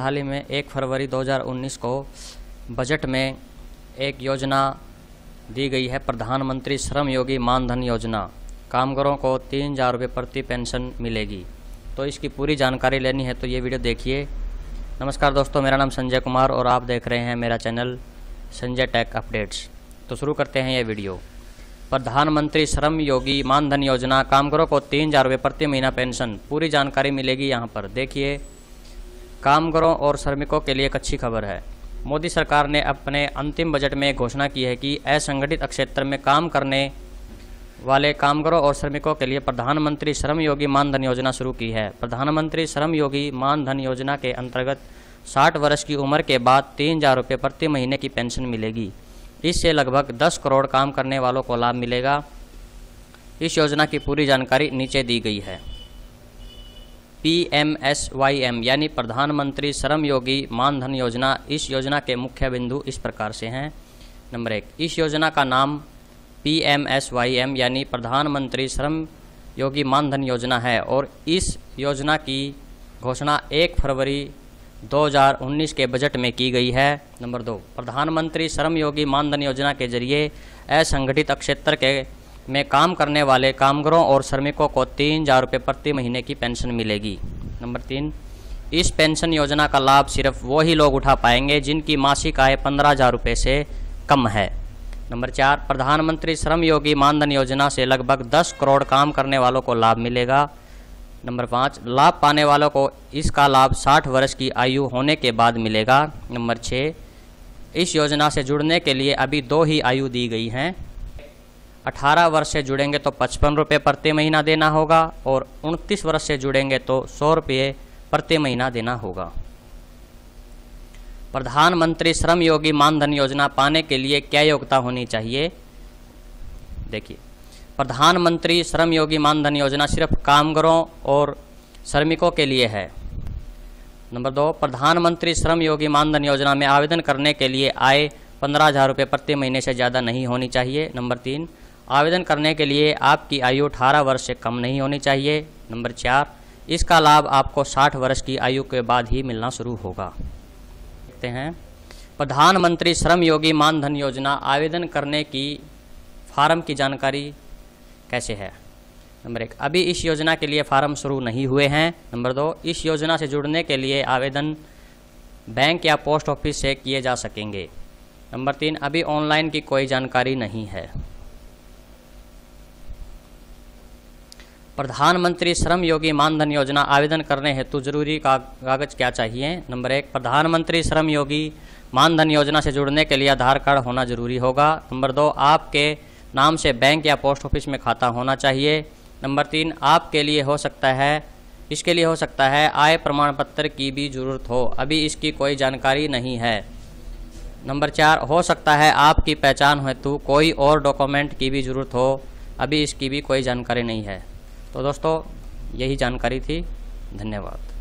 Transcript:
हाल ही में एक फरवरी 2019 को बजट में एक योजना दी गई है प्रधानमंत्री श्रम योगी मानधन योजना कामगारों को तीन हज़ार रुपये प्रति पेंशन मिलेगी तो इसकी पूरी जानकारी लेनी है तो ये वीडियो देखिए नमस्कार दोस्तों मेरा नाम संजय कुमार और आप देख रहे हैं मेरा चैनल संजय टेक अपडेट्स तो शुरू करते हैं ये वीडियो प्रधानमंत्री श्रम योगी मानधन योजना कामगारों को तीन हज़ार रुपये प्रति महीना पेंशन पूरी जानकारी मिलेगी यहाँ पर देखिए कामगारों और श्रमिकों के लिए एक अच्छी खबर है मोदी सरकार ने अपने अंतिम बजट में घोषणा की है कि असंगठित क्षेत्र में काम करने वाले कामगारों और श्रमिकों के लिए प्रधानमंत्री श्रम योगी मानधन योजना शुरू की है प्रधानमंत्री श्रम योगी मानधन योजना के अंतर्गत 60 वर्ष की उम्र के बाद तीन हज़ार रुपये प्रति महीने की पेंशन मिलेगी इससे लगभग 10 करोड़ काम करने वालों को लाभ मिलेगा इस योजना की पूरी जानकारी नीचे दी गई है P M S Y M यानी प्रधानमंत्री श्रम योगी मानधन योजना इस योजना के मुख्य बिंदु इस प्रकार से हैं नंबर एक इस योजना का नाम P M S Y M यानी प्रधानमंत्री श्रम योगी मानधन योजना है और इस योजना की घोषणा एक फरवरी 2019 के बजट में की गई है नंबर दो प्रधानमंत्री श्रम योगी मानधन योजना के जरिए असंगठित क्षेत्र के में काम करने वाले कामगारों और श्रमिकों को तीन हजार रुपये प्रति महीने की पेंशन मिलेगी नंबर तीन इस पेंशन योजना का लाभ सिर्फ वो ही लोग उठा पाएंगे जिनकी मासिक आय पंद्रह हजार रुपये से कम है नंबर चार प्रधानमंत्री श्रम योगी मानधन योजना से लगभग दस करोड़ काम करने वालों को लाभ मिलेगा नंबर पाँच लाभ पाने वालों को इसका लाभ साठ वर्ष की आयु होने के बाद मिलेगा नंबर छः इस योजना से जुड़ने के लिए अभी दो ही आयु दी गई हैं 18 वर्ष से जुड़ेंगे तो पचपन रुपये प्रति महीना देना होगा और 29 वर्ष से जुड़ेंगे तो सौ रुपये प्रति महीना देना होगा प्रधानमंत्री श्रम योगी मानधन योजना पाने के लिए क्या योग्यता होनी चाहिए देखिए प्रधानमंत्री श्रम योगी मानधन योजना सिर्फ कामगारों और श्रमिकों के लिए है नंबर दो प्रधानमंत्री श्रम योगी मानधन योजना में आवेदन करने के लिए आय पंद्रह हज़ार रुपये प्रति महीने से ज़्यादा नहीं होनी चाहिए नंबर तीन आवेदन करने के लिए आपकी आयु अठारह वर्ष से कम नहीं होनी चाहिए नंबर चार इसका लाभ आपको साठ वर्ष की आयु के बाद ही मिलना शुरू होगा देखते हैं प्रधानमंत्री श्रम योगी मानधन योजना आवेदन करने की फार्म की जानकारी कैसे है नंबर एक अभी इस योजना के लिए फार्म शुरू नहीं हुए हैं नंबर दो इस योजना से जुड़ने के लिए आवेदन बैंक या पोस्ट ऑफिस से किए जा सकेंगे नंबर तीन अभी ऑनलाइन की कोई जानकारी नहीं है प्रधानमंत्री श्रम योगी मानधन योजना आवेदन करने हेतु जरूरी कागज क्या चाहिए नंबर एक प्रधानमंत्री श्रम योगी मानधन योजना से जुड़ने के लिए आधार कार्ड होना जरूरी होगा नंबर दो आपके नाम से बैंक या पोस्ट ऑफिस में खाता होना चाहिए नंबर तीन आपके लिए हो सकता है इसके लिए हो सकता है आय प्रमाण पत्र की भी जरूरत हो अभी इसकी कोई जानकारी नहीं है नंबर चार हो सकता है आपकी पहचान हेतु कोई और डॉक्यूमेंट की भी जरूरत हो अभी इसकी भी कोई जानकारी नहीं है तो दोस्तों यही जानकारी थी धन्यवाद